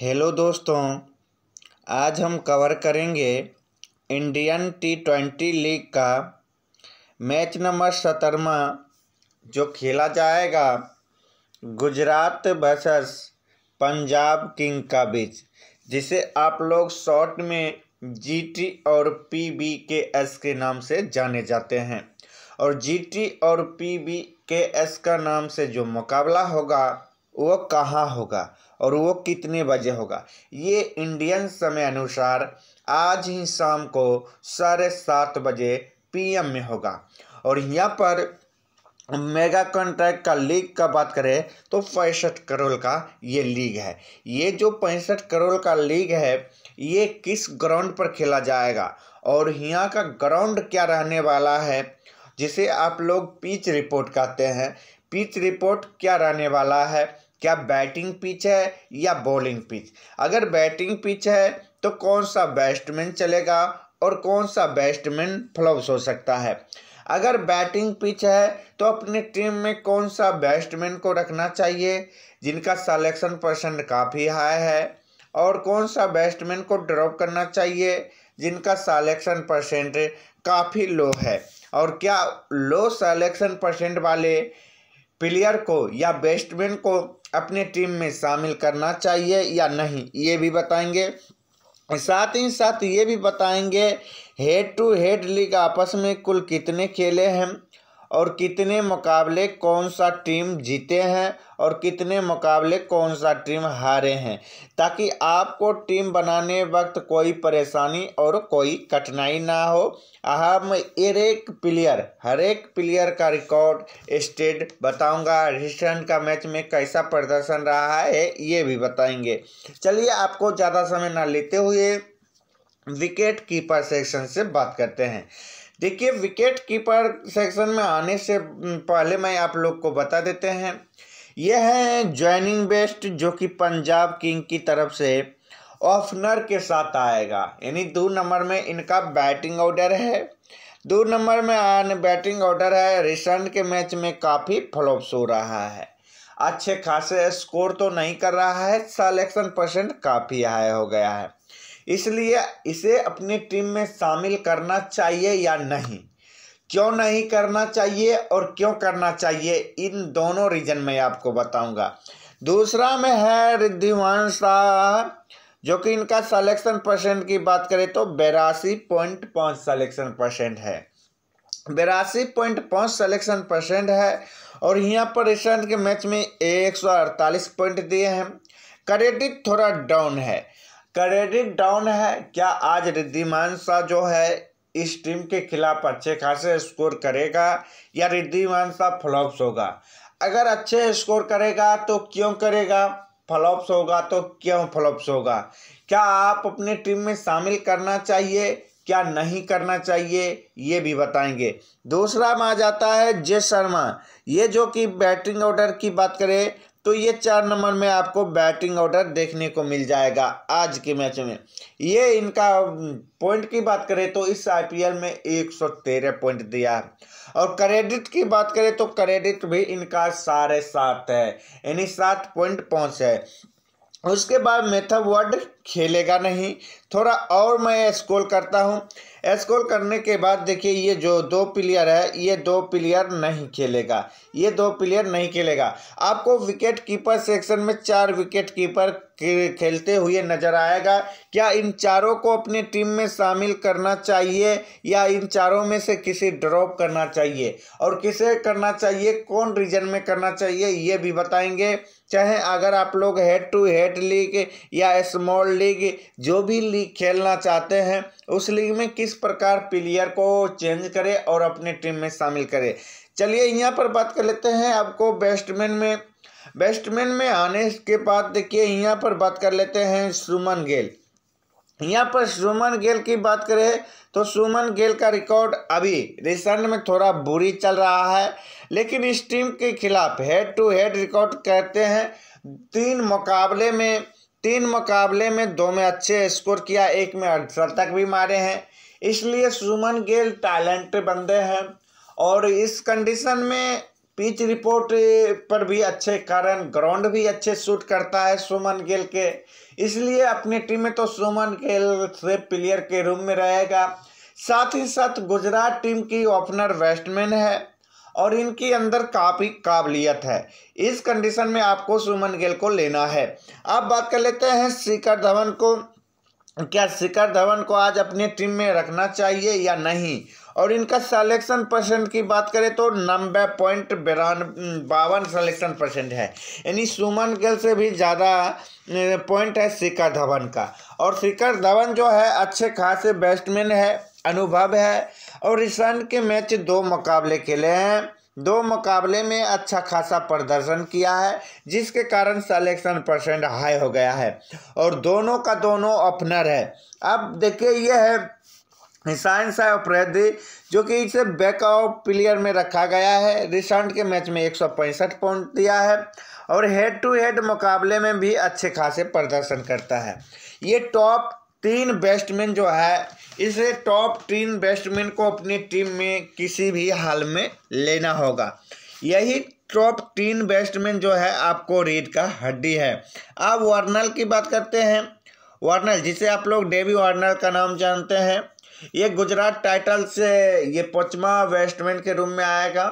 hello दोस्तों आज हम कवर करेंगे इंडियन टी ट्वेंटी लीग का मैच नंबर सतरवा जो खेला जाएगा गुजरात वर्सेस पंजाब किंग का बीच जिसे आप लोग शॉर्ट में जीटी और पीबी के एस के नाम से जाने जाते हैं और जीटी और के एस का नाम से जो मुकाबला होगा वो कहाँ होगा और वो कितने बजे होगा ये इंडियन समय अनुसार आज ही शाम को साढ़े सात बजे पीएम में होगा और यहाँ पर मेगा कॉन्ट्रैक्ट का लीग का बात करें तो पैंसठ करोड़ का ये लीग है ये जो पैंसठ करोड़ का लीग है ये किस ग्राउंड पर खेला जाएगा और यहाँ का ग्राउंड क्या रहने वाला है जिसे आप लोग पिच रिपोर्ट कहते हैं पिच रिपोर्ट क्या रहने वाला है क्या बैटिंग पिच है या बॉलिंग पिच अगर बैटिंग पिच है तो कौन सा बैट्समैन चलेगा और कौन सा बैट्समैन फ्लॉप्स हो सकता है अगर बैटिंग पिच है तो अपने टीम में कौन सा बैट्समैन को रखना चाहिए जिनका सलेक्शन परसेंट काफ़ी हाई है और कौन सा बैट्समैन को ड्रॉप करना चाहिए जिनका सलेक्शन परसेंट काफ़ी लो है और क्या लो सलेक्शन परसेंट वाले प्लेयर को या बैट्समैन को अपने टीम में शामिल करना चाहिए या नहीं ये भी बताएंगे साथ ही साथ ये भी बताएंगे हेड टू हेड लीग आपस में कुल कितने खेले हैं और कितने मुकाबले कौन सा टीम जीते हैं और कितने मुकाबले कौन सा टीम हारे हैं ताकि आपको टीम बनाने वक्त कोई परेशानी और कोई कठिनाई ना हो हम हर एक प्लेयर हर एक प्लेयर का रिकॉर्ड स्टेट बताऊंगा रिसेंट का मैच में कैसा प्रदर्शन रहा है ये भी बताएंगे चलिए आपको ज़्यादा समय ना लेते हुए विकेट कीपर सेक्शन से बात करते हैं देखिए विकेट कीपर सेक्शन में आने से पहले मैं आप लोग को बता देते हैं यह है ज्वाइनिंग बेस्ट जो कि पंजाब किंग की तरफ से ऑफनर के साथ आएगा यानी दो नंबर में इनका बैटिंग ऑर्डर है दो नंबर में आने बैटिंग ऑर्डर है रिसेंट के मैच में काफ़ी फ्लॉप्स हो रहा है अच्छे खासे स्कोर तो नहीं कर रहा है सलेक्शन परसेंट काफ़ी हाई हो गया है इसलिए इसे अपनी टीम में शामिल करना चाहिए या नहीं क्यों नहीं करना चाहिए और क्यों करना चाहिए इन दोनों रीजन में आपको बताऊंगा दूसरा में है रिद्धिवान शाह जो कि इनका सलेक्शन परसेंट की बात करें तो बेरासी पॉइंट पाँच सलेक्शन परसेंट है बेरासी पॉइंट पाँच सलेक्शन परसेंट है और यहाँ पर रिसेंट के मैच में एक सौ अड़तालीस पॉइंट दिए हैं क्रेडिट थोड़ा डाउन है क्रेडिट डाउन है क्या आज रिद्धिमान शाह जो है इस टीम के खिलाफ अच्छे खासे स्कोर करेगा या रिद्धिमान शाह फ्लॉप्स होगा अगर अच्छे स्कोर करेगा तो क्यों करेगा फ्लॉप्स होगा तो क्यों फ्लॉप्स होगा क्या आप अपने टीम में शामिल करना चाहिए क्या नहीं करना चाहिए ये भी बताएंगे दूसरा में आ जाता है जय शर्मा ये जो कि बैटिंग ऑर्डर की बात करें तो ये चार नंबर में आपको बैटिंग ऑर्डर देखने को मिल जाएगा आज के मैच में ये इनका पॉइंट की बात करें तो इस आईपीएल में 113 पॉइंट दिया है और क्रेडिट की बात करें तो क्रेडिट भी इनका साढ़े सात है यानी सात पॉइंट पाँच है उसके बाद मेथा वर्ड खेलेगा नहीं थोड़ा और मैं स्कोल करता हूँ स्कोल करने के बाद देखिए ये जो दो प्लेयर है ये दो प्लेयर नहीं खेलेगा ये दो प्लेयर नहीं खेलेगा आपको विकेट कीपर सेक्शन में चार विकेट कीपर खेलते हुए नज़र आएगा क्या इन चारों को अपनी टीम में शामिल करना चाहिए या इन चारों में से किसी ड्रॉप करना चाहिए और किसे करना चाहिए कौन रीजन में करना चाहिए ये भी बताएंगे चाहे अगर आप लोग हेड टू हेड लीग या स्मॉल लीग जो भी लीग खेलना चाहते हैं उस लीग में किस प्रकार प्लेयर को चेंज करें और अपने टीम में शामिल करें चलिए यहाँ पर बात कर लेते हैं आपको बैट्समैन में बैट्समैन में आने के बाद देखिए यहाँ पर बात कर लेते हैं सुमन गेल यहाँ पर सुमन गेल की बात करें तो सुमन गेल का रिकॉर्ड अभी रिसेंट में थोड़ा बुरी चल रहा है लेकिन इस टीम के खिलाफ हेड टू हेड रिकॉर्ड करते हैं तीन मुकाबले में तीन मुकाबले में दो में अच्छे स्कोर किया एक में तक भी मारे हैं इसलिए सुमन गेल टैलेंट बंदे हैं और इस कंडीशन में पिच रिपोर्ट पर भी अच्छे कारण ग्राउंड भी अच्छे शूट करता है सुमन गेल के इसलिए अपनी टीम में तो सुमन गेल से प्लेयर के रूम में रहेगा साथ ही साथ गुजरात टीम की ओपनर बैट्समैन है और इनके अंदर काफ़ी काबिलियत है इस कंडीशन में आपको सुमन गिल को लेना है अब बात कर लेते हैं शिखर धवन को क्या शिखर धवन को आज अपने टीम में रखना चाहिए या नहीं और इनका सलेक्शन परसेंट की बात करें तो नब्बे पॉइंट बिरान बावन सेलेक्शन परसेंट है यानी सुमन गिल से भी ज़्यादा पॉइंट है शिखर धवन का और शिखर धवन जो है अच्छे खासे बैट्समैन है अनुभव है और ईशान के मैच दो मुकाबले खेले हैं दो मुकाबले में अच्छा खासा प्रदर्शन किया है जिसके कारण सेलेक्शन परसेंट हाई हो गया है और दोनों का दोनों ओपनर है अब देखिए यह है निशान साय अप्रैदी जो कि इसे बैक ऑफ प्लेयर में रखा गया है रिसेंट के मैच में एक पॉइंट दिया है और हेड टू हेड मुकाबले में भी अच्छे खासे प्रदर्शन करता है ये टॉप तीन बैट्समैन जो है इसे टॉप तीन बैट्समैन को अपनी टीम में किसी भी हाल में लेना होगा यही टॉप तीन बैट्समैन जो है आपको रीड का हड्डी है अब वार्नल की बात करते हैं वार्नल जिसे आप लोग डेवी वार्नल का नाम जानते हैं ये गुजरात टाइटल से ये पचमा वेस्टमैन के रूम में आएगा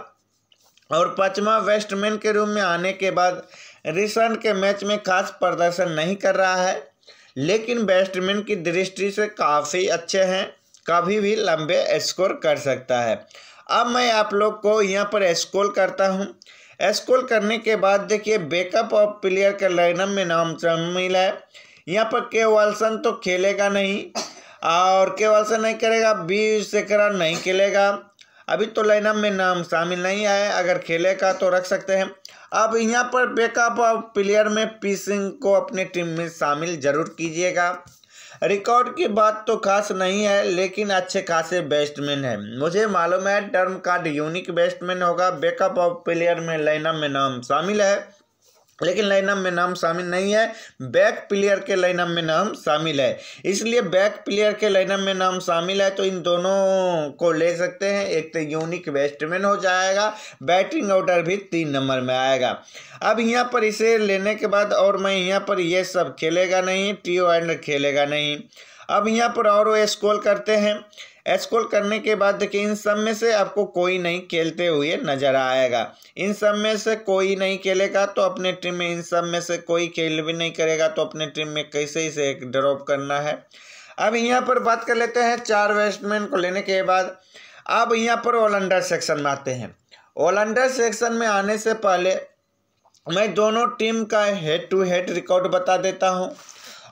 और पचमा वेस्टमैन के रूम में आने के बाद रिसेंट के मैच में खास प्रदर्शन नहीं कर रहा है लेकिन बैट्समैन की दृष्टि से काफ़ी अच्छे हैं कभी भी लंबे स्कोर कर सकता है अब मैं आप लोग को यहाँ पर स्कोर करता हूँ स्कोर करने के बाद देखिए बैकअप ऑफ प्लेयर का लाइनअप में नाम शामिल है यहाँ पर के वालसन तो खेलेगा नहीं और के वालसन नहीं करेगा बी करा नहीं खेलेगा अभी तो लाइनअप में नाम शामिल नहीं आए अगर खेलेगा तो रख सकते हैं अब यहाँ पर बैकअप ऑफ प्लेयर में पी सिंह को अपने टीम में शामिल जरूर कीजिएगा रिकॉर्ड की बात तो खास नहीं है लेकिन अच्छे खासे बैट्समैन है मुझे मालूम है टर्म कार्ड यूनिक बैट्समैन होगा बैकअप ऑफ प्लेयर में लाइनअप में नाम शामिल है लेकिन लाइनअप में नाम शामिल नहीं है बैक प्लेयर के लाइनअप में नाम शामिल है इसलिए बैक प्लेयर के लाइनअप में नाम शामिल है तो इन दोनों को ले सकते हैं एक तो यूनिक बैट्समैन हो जाएगा बैटिंग ऑर्डर भी तीन नंबर में आएगा अब यहाँ पर इसे लेने के बाद और मैं यहाँ पर ये सब खेलेगा नहीं टी ओ एंड खेलेगा नहीं अब यहाँ पर और वो स्कोल करते हैं एस्कोल करने के बाद देखिए इन सब में से आपको कोई नहीं खेलते हुए नजर आएगा इन सब में से कोई नहीं खेलेगा तो अपने टीम में इन सब में से कोई खेल भी नहीं करेगा तो अपने टीम में कैसे इसे ड्रॉप करना है अब यहाँ पर बात कर लेते हैं चार बैट्समैन को लेने के बाद अब यहाँ पर ओलंडर सेक्शन में आते हैं ओलंडर सेक्शन में आने से पहले मैं दोनों टीम का हेड टू हेड रिकॉर्ड बता देता हूँ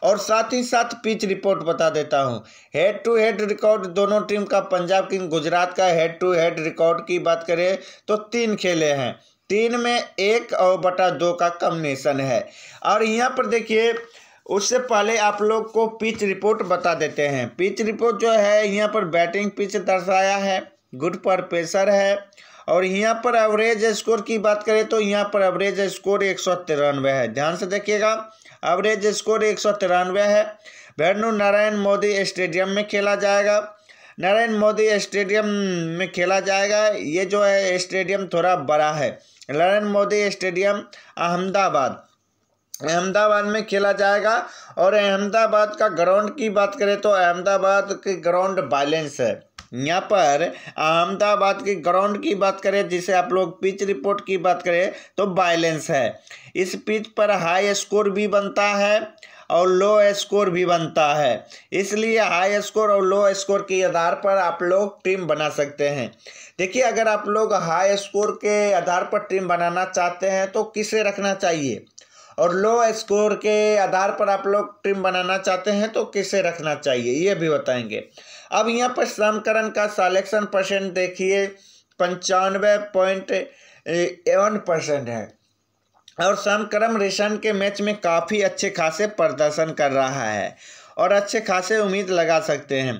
और साथ ही साथ पिच रिपोर्ट बता देता हूं हेड टू हेड रिकॉर्ड दोनों टीम का पंजाब किंग गुजरात का हेड टू हेड रिकॉर्ड की बात करें तो तीन खेले हैं तीन में एक और बटा दो का कम्बिनेशन है और यहाँ पर देखिए उससे पहले आप लोग को पिच रिपोर्ट बता देते हैं पिच रिपोर्ट जो है यहाँ पर बैटिंग पिच दर्शाया है गुड पर प्रेशर है और यहाँ पर एवरेज स्कोर की बात करें तो यहाँ पर एवरेज स्कोर एक सौ तिरानवे है ध्यान से देखिएगा एवरेज स्कोर एक है वेणु नारायण मोदी स्टेडियम में खेला जाएगा नारायण मोदी स्टेडियम में खेला जाएगा ये जो है स्टेडियम थोड़ा बड़ा है नारायण मोदी स्टेडियम अहमदाबाद अहमदाबाद में खेला जाएगा और अहमदाबाद का ग्राउंड की बात करें तो अहमदाबाद की ग्राउंड बैलेंस है यहाँ पर अहमदाबाद के ग्राउंड की बात करें जिसे आप लोग पिच रिपोर्ट की बात करें तो बैलेंस है इस पिच पर हाई स्कोर भी बनता है और लो स्कोर भी बनता है इसलिए हाई स्कोर और लो स्कोर के आधार पर आप लोग टीम बना सकते हैं देखिए अगर आप लोग हाई स्कोर के आधार पर टीम बनाना चाहते हैं तो किसे रखना चाहिए और लो स्कोर के आधार पर आप लोग टीम बनाना चाहते हैं तो किसे रखना चाहिए ये भी बताएंगे अब यहाँ पर श्रमकरण का सलेक्शन परसेंट देखिए पंचानवे पॉइंट एवन परसेंट है और समक्रम रेशन के मैच में काफ़ी अच्छे खासे प्रदर्शन कर रहा है और अच्छे खासे उम्मीद लगा सकते हैं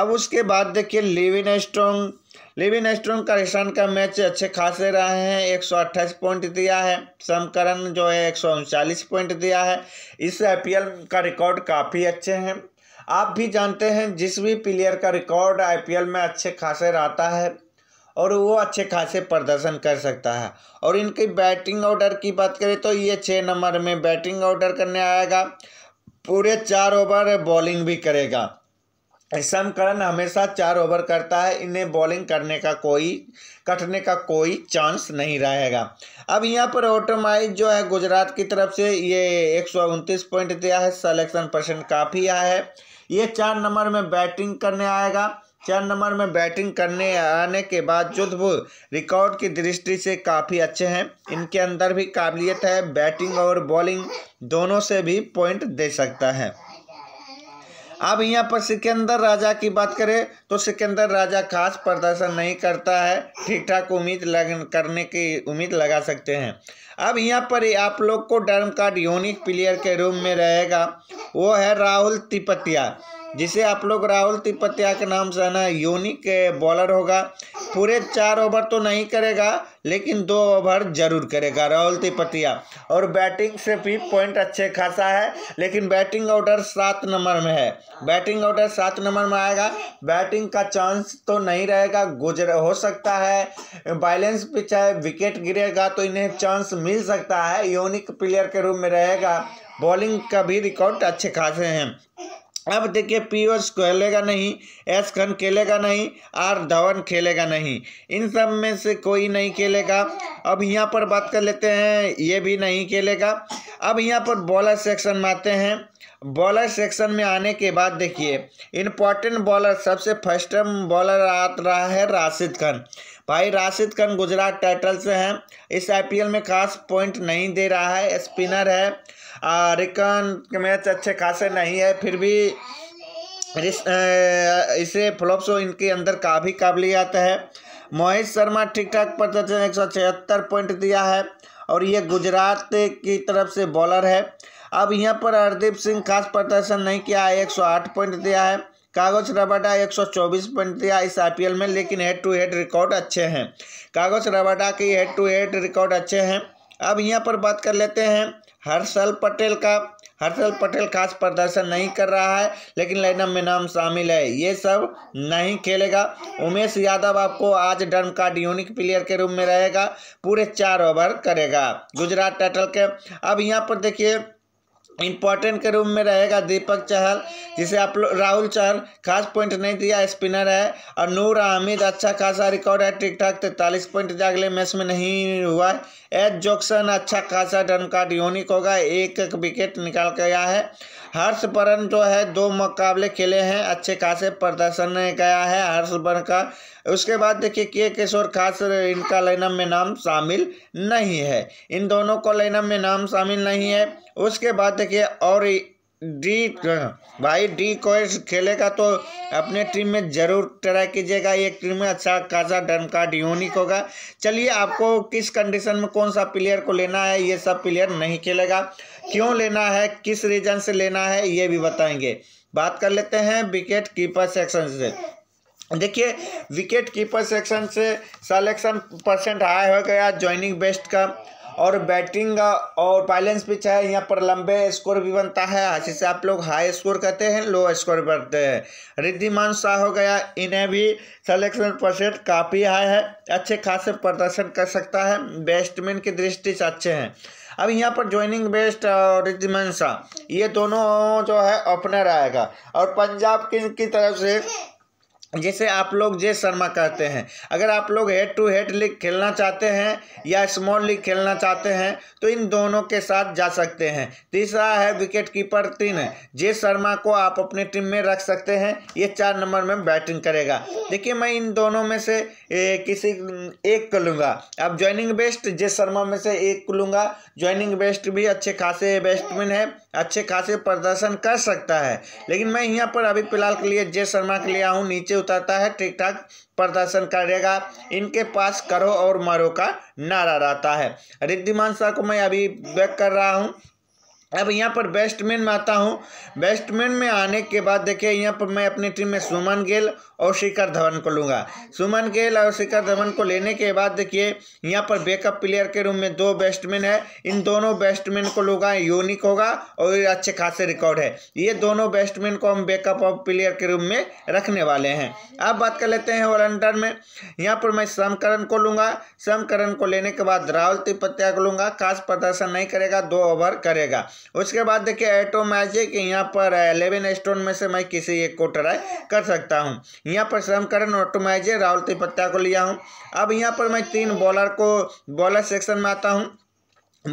अब उसके बाद देखिए लिविन स्ट्रोंग लिविन स्ट्रोंग करेक्शन का मैच अच्छे खासे रहे हैं अट्ठाईस पॉइंट दिया है समकरण जो है एक पॉइंट दिया है इस आई का रिकॉर्ड काफ़ी अच्छे हैं आप भी जानते हैं जिस भी प्लेयर का रिकॉर्ड आई में अच्छे खासे रहता है और वो अच्छे खासे प्रदर्शन कर सकता है और इनकी बैटिंग ऑर्डर की बात करें तो ये छः नंबर में बैटिंग ऑर्डर करने आएगा पूरे चार ओवर बॉलिंग भी करेगा समकरण हमेशा चार ओवर करता है इन्हें बॉलिंग करने का कोई कटने का कोई चांस नहीं रहेगा अब यहाँ पर ऑटोमाइज जो है गुजरात की तरफ से ये एक सौ उनतीस पॉइंट दिया है सलेक्शन परसेंट काफ़ी आया है ये चार नंबर में बैटिंग करने आएगा चार नंबर में बैटिंग करने आने के बाद जुद्ध रिकॉर्ड की दृष्टि से काफ़ी अच्छे हैं इनके अंदर भी काबिलियत है बैटिंग और बॉलिंग दोनों से भी पॉइंट दे सकता है अब यहाँ पर सिकंदर राजा की बात करें तो सिकंदर राजा खास प्रदर्शन नहीं करता है ठीक ठाक उम्मीद लग करने की उम्मीद लगा सकते हैं अब यहाँ पर आप लोग को डर्म कार्ड यूनिक प्लेयर के रूम में रहेगा वो है राहुल तिपतिया जिसे आप लोग राहुल तिपतिया के नाम से है ना यूनिक बॉलर होगा पूरे चार ओवर तो नहीं करेगा लेकिन दो ओवर जरूर करेगा राहुल तिपतिया और बैटिंग से भी पॉइंट अच्छे खासा है लेकिन बैटिंग ऑर्डर सात नंबर में है बैटिंग ऑर्डर सात नंबर में आएगा बैटिंग का चांस तो नहीं रहेगा गुजर हो सकता है बैलेंस पिच चाहे विकेट गिरेगा तो इन्हें चांस मिल सकता है यूनिक प्लेयर के रूप में रहेगा बॉलिंग का भी रिकॉर्ड अच्छे खासे हैं अब देखिए पीयूष खेलेगा नहीं एस खन खेलेगा नहीं आर धवन खेलेगा नहीं इन सब में से कोई नहीं खेलेगा अब यहाँ पर बात कर लेते हैं ये भी नहीं खेलेगा अब यहाँ पर बॉलर सेक्शन में आते हैं बॉलर सेक्शन में आने के बाद देखिए इम्पॉर्टेंट बॉलर सबसे फर्स्ट बॉलर आ रहा है राशिद खान भाई राशिद खान गुजरात टाइटल से हैं इस आईपीएल में खास पॉइंट नहीं दे रहा है स्पिनर है रिकन मैच अच्छे खासे नहीं है फिर भी इसे शो इनके अंदर काफ़ी काबिलियत है मोहित शर्मा ठीक ठाक प्रदर्शन एक सौ छिहत्तर पॉइंट दिया है और ये गुजरात की तरफ से बॉलर है अब यहाँ पर हरदीप सिंह खास प्रदर्शन नहीं किया है एक पॉइंट दिया है कागज रबाडा 124 पॉइंट दिया इस आईपीएल में लेकिन हेड टू हेड रिकॉर्ड अच्छे हैं कागज रबाडा के हेड टू हेड रिकॉर्ड अच्छे हैं अब यहाँ पर बात कर लेते हैं हर्षल पटेल का हर्षल पटेल खास प्रदर्शन नहीं कर रहा है लेकिन लाइनअप में नाम शामिल है ये सब नहीं खेलेगा उमेश यादव आपको आज डर्म कार्ड यूनिक प्लेयर के रूप में रहेगा पूरे चार ओवर करेगा गुजरात टाइटल के अब यहाँ पर देखिए इम्पॉर्टेंट के रूम में रहेगा दीपक चहल जिसे आप लोग राहुल चहल खास पॉइंट नहीं दिया स्पिनर है और नूर आमिद अच्छा खासा रिकॉर्ड है ठीक ठाक तैतालीस पॉइंट दिया अगले मैच में नहीं हुआ है एच जोक्सन अच्छा खासा डन का ड्योनिक होगा एक एक विकेट निकाल के गया है हर्षवर्ण जो है दो मुकाबले खेले हैं अच्छे खासे प्रदर्शन गया है हर्षवर्ण का उसके बाद देखिए के किशोर खास इनका लाइनअप में नाम शामिल नहीं है इन दोनों को लाइनअप में नाम शामिल नहीं है उसके बाद देखिए और डी भाई डी कोइस खेलेगा तो अपने टीम में जरूर ट्राई कीजिएगा एक टीम में अच्छा खासा डन कार्ड यूनिक होगा चलिए आपको किस कंडीशन में कौन सा प्लेयर को लेना है ये सब प्लेयर नहीं खेलेगा क्यों लेना है किस रीजन से लेना है ये भी बताएंगे बात कर लेते हैं विकेट कीपर सेक्शन से देखिए विकेट कीपर सेक्शन से सलेक्शन परसेंट हाई हो गया ज्वाइनिंग बेस्ट का और बैटिंग और बैलेंस पिच है यहाँ पर लंबे स्कोर भी बनता है जिसे आप लोग हाई स्कोर कहते हैं लो स्कोर बनते हैं रिद्धिमान शाह हो गया इन्हें भी सलेक्शन परसेंट काफ़ी हाई है अच्छे खासे प्रदर्शन कर सकता है बैट्समैन की दृष्टि से अच्छे हैं अब यहाँ पर ज्वाइनिंग बेस्ट और रिद्धिमान शाह ये दोनों जो है ओपनर आएगा और पंजाब किंग की तरफ से जिसे आप लोग जय शर्मा कहते हैं अगर आप लोग हेड टू हेड लीग खेलना चाहते हैं या स्मॉल लीग खेलना चाहते हैं तो इन दोनों के साथ जा सकते हैं तीसरा है विकेट कीपर तीन जय शर्मा को आप अपने टीम में रख सकते हैं ये चार नंबर में बैटिंग करेगा देखिए मैं इन दोनों में से ए, किसी एक को लूँगा अब ज्वाइनिंग बेस्ट जय शर्मा में से एक को लूँगा ज्वाइनिंग बेस्ट भी अच्छे खासे बैट्समैन है अच्छे खासे प्रदर्शन कर सकता है लेकिन मैं यहाँ पर अभी फिलहाल के लिए जय शर्मा के लिए आऊँ नीचे उतरता है ठीक ठाक प्रदर्शन करेगा इनके पास करो और मरो का नारा रहता है रिद्धिमान सर को मैं अभी बैक कर रहा हूँ अब यहाँ पर बैट्समैन में आता हूँ बैट्समैन में आने के बाद देखिए यहाँ पर मैं अपनी टीम में सुमन गेल और शिखर धवन को लूँगा सुमन गेल और शिखर धवन को लेने के बाद देखिए यहाँ पर बैकअप प्लेयर के रूम में दो बैट्समैन है इन दोनों बैट्समैन को लूँगा यूनिक होगा और अच्छे खासे रिकॉर्ड है ये दोनों बैट्समैन को हम बैकअप ऑफ प्लेयर के रूम में रखने वाले हैं अब बात कर लेते हैं ऑलराउंडर में यहाँ पर मैं समकरण को लूँगा समकरण को लेने के बाद राहुल तिपत्या को लूँगा खास प्रदर्शन नहीं करेगा दो ओवर करेगा उसके बाद देखिए एटो मैजिक यहाँ पर एलेवन uh, स्टोन में से मैं किसी एक को ट्राई कर सकता हूँ यहाँ पर श्रमकरण ऑटो मैजिक राहुल तिपत्या को लिया हूँ अब यहाँ पर मैं तीन बॉलर को बॉलर सेक्शन में आता हूँ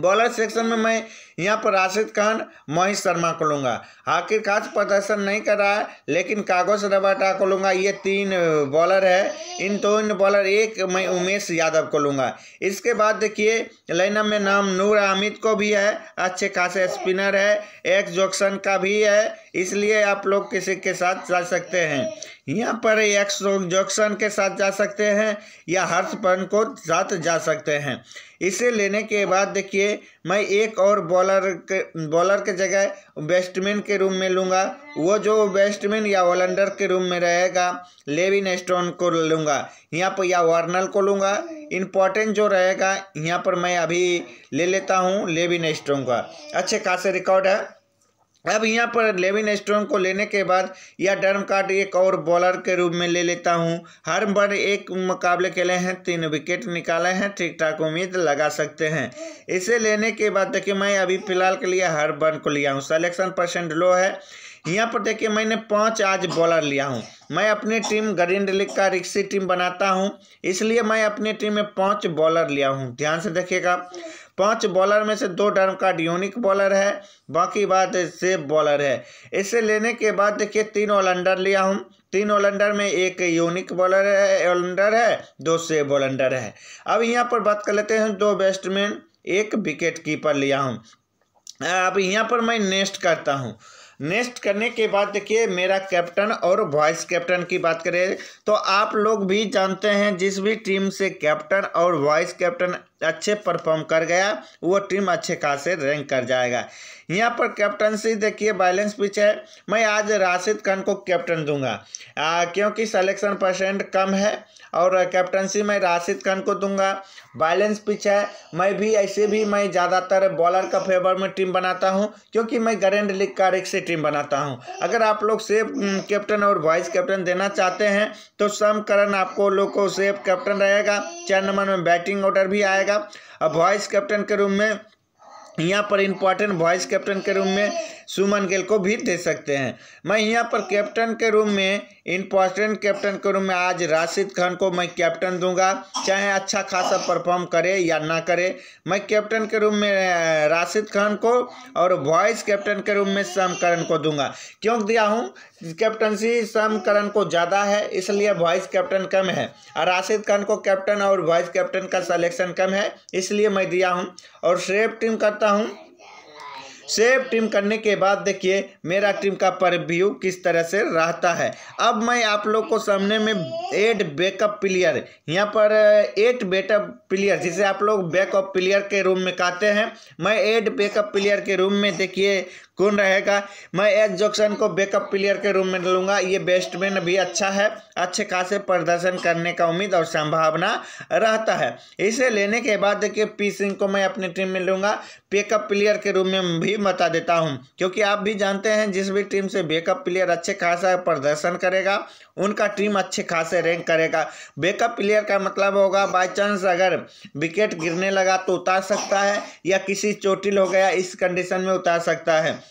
बॉलर सेक्शन में मैं यहाँ पर राशिद खान मोहित शर्मा को लूँगा आखिर काज प्रदर्शन नहीं कर रहा है लेकिन कागज रबाटा को लूँगा ये तीन बॉलर है इन दो इन बॉलर एक मैं उमेश यादव को लूँगा इसके बाद देखिए लाइनअप में नाम नूर आमिद को भी है अच्छे खासे स्पिनर है एक जोक्सन का भी है इसलिए आप लोग किसी के साथ जा सकते हैं यहाँ पर एक्स जॉक्सन के साथ जा सकते हैं या हर्षपन को साथ जा सकते हैं इसे लेने के बाद देखिए मैं एक और बॉलर के बॉलर के जगह बैट्समैन के रूम में लूँगा वो जो बैट्समैन या वॉलेंडर के रूम में रहेगा लेविन स्टोन को लूँगा यहाँ पर या वार्नल को लूँगा इम्पोर्टेंट जो रहेगा यहाँ पर मैं अभी ले लेता हूँ लेविन स्टोन का अच्छे खासे रिकॉर्ड है अब यहाँ पर लेविन स्टोन को लेने के बाद यह डर्म कार्ड एक और बॉलर के रूप में ले लेता हूँ हर बार एक मुकाबले खेले हैं तीन विकेट निकाले हैं ठीक ठाक उम्मीद लगा सकते हैं इसे लेने के बाद देखिए मैं अभी फिलहाल के लिए हर बन को लिया हूँ सलेक्शन परसेंट लो है यहाँ पर देखिए मैंने पाँच आज बॉलर लिया हूँ मैं अपनी टीम गरीन लीग का रिक्सी टीम बनाता हूँ इसलिए मैं अपनी टीम में पाँच बॉलर लिया हूँ ध्यान से देखिएगा पांच बॉलर में से दो टर्म का यूनिक बॉलर है बाकी बात सेफ बॉलर है इसे लेने के बाद देखिए तीन ऑलंडर लिया हूँ तीन ऑलंडर में एक यूनिक बॉलर है ऑलंडर है दो सेफ ऑलंडर है अब यहाँ पर बात कर लेते हैं दो बैट्समैन एक विकेट कीपर लिया हूँ अब यहाँ पर मैं नेस्ट करता हूँ नेक्स्ट करने के बाद देखिए मेरा कैप्टन और वाइस कैप्टन की बात करें तो आप लोग भी जानते हैं जिस भी टीम से कैप्टन और वाइस कैप्टन अच्छे परफॉर्म कर गया वो टीम अच्छे खासे रैंक कर जाएगा यहाँ पर कैप्टनसी देखिए बैलेंस पिच है मैं आज राशिद खान को कैप्टन दूंगा आ, क्योंकि सिलेक्शन परसेंट कम है और कैप्टनसी मैं राशिद खान को दूंगा बैलेंस पिच है मैं भी ऐसे भी मैं ज़्यादातर बॉलर का फेवर में टीम बनाता हूँ क्योंकि मैं गरेंड लीग का रिक्स टीम बनाता हूँ अगर आप लोग सेफ कैप्टन हम्म, और वाइस कैप्टन देना चाहते हैं तो समकरण आपको लोग को सेफ कैप्टन रहेगा चार नंबर में बैटिंग ऑर्डर भी आएगा जाएगा अब वॉइस कैप्टन के रूम में यहाँ पर इम्पॉर्टेंट वॉइस कैप्टन के रूम में सुमन गिल को भी दे सकते हैं मैं यहाँ पर कैप्टन के रूम में इम्पोर्टेंट कैप्टन के रूम में आज राशिद खान को मैं कैप्टन दूंगा चाहे अच्छा खासा परफॉर्म करे या ना करे मैं कैप्टन के रूम में राशिद खान को और वॉइस कैप्टन के रूम में समकरण को दूंगा क्यों दिया हूँ कैप्टनसी समकरण को ज़्यादा है इसलिए वाइस कैप्टन कम है और राशिद खान को कैप्टन और वाइस कैप्टन का सलेक्शन कम है इसलिए मैं दिया हूँ और सेफ टीम करता हूँ सेव ट्रिम करने के बाद देखिए मेरा ट्रिम का परव्यू किस तरह से रहता है अब मैं आप लोग को सामने में एट बैकअप प्लेयर यहाँ पर एट बैकअप प्लेयर जिसे आप लोग बैकअप प्लेयर के रूम में कहते हैं मैं एट बैकअप प्लेयर के रूम में देखिए कौन रहेगा मैं एज जोक्सन को बैकअप प्लेयर के रूप में लूँगा ये बैट्समैन भी अच्छा है अच्छे खासे प्रदर्शन करने का उम्मीद और संभावना रहता है इसे लेने के बाद देखिए पी सिंह को मैं अपनी टीम में लूँगा बैकअप प्लेयर के रूप में भी बता देता हूँ क्योंकि आप भी जानते हैं जिस भी टीम से बैकअप प्लेयर अच्छे खासा प्रदर्शन करेगा उनका टीम अच्छे खासे रैंक करेगा बैकअप प्लेयर का मतलब होगा बाई चांस अगर विकेट गिरने लगा तो उतार सकता है या किसी चोटिल हो गया इस कंडीशन में उतार सकता है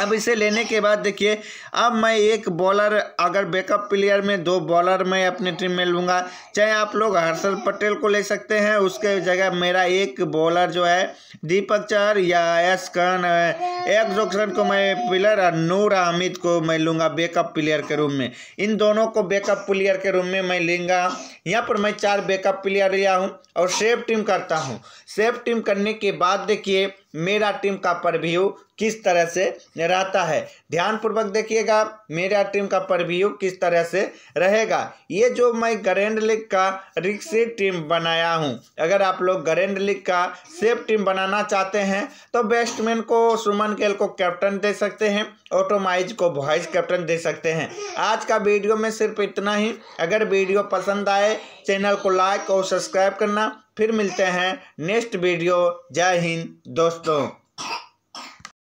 अब इसे लेने के बाद देखिए अब मैं एक बॉलर अगर बैकअप प्लेयर में दो बॉलर मैं अपने टीम में लूँगा चाहे आप लोग हर्षल पटेल को ले सकते हैं उसके जगह मेरा एक बॉलर जो है दीपक चार या एस कन एक जोक्सन को मैं प्लेयर और नूर हामिद को मैं लूँगा बैकअप प्लेयर के रूम में इन दोनों को बैकअप प्लेयर के रूम में मैं लूँगा यहाँ पर मैं चार बैकअप प्लेयर लिया हूँ और सेफ टीम करता हूँ सेफ टीम करने के बाद देखिए मेरा टीम का परव्यू किस तरह से रहता है ध्यानपूर्वक देखिएगा मेरा टीम का परव्यू किस तरह से रहेगा ये जो मैं ग्रैंड लीग का रिक्सी टीम बनाया हूँ अगर आप लोग ग्रैंड लीग का सेफ टीम बनाना चाहते हैं तो बैट्समैन को सुमन गेल को कैप्टन दे सकते हैं ऑटोमाइज को वाइस कैप्टन दे सकते हैं आज का वीडियो में सिर्फ इतना ही अगर वीडियो पसंद आए चैनल को लाइक और सब्सक्राइब करना फिर मिलते हैं नेक्स्ट वीडियो जय हिंद दोस्तों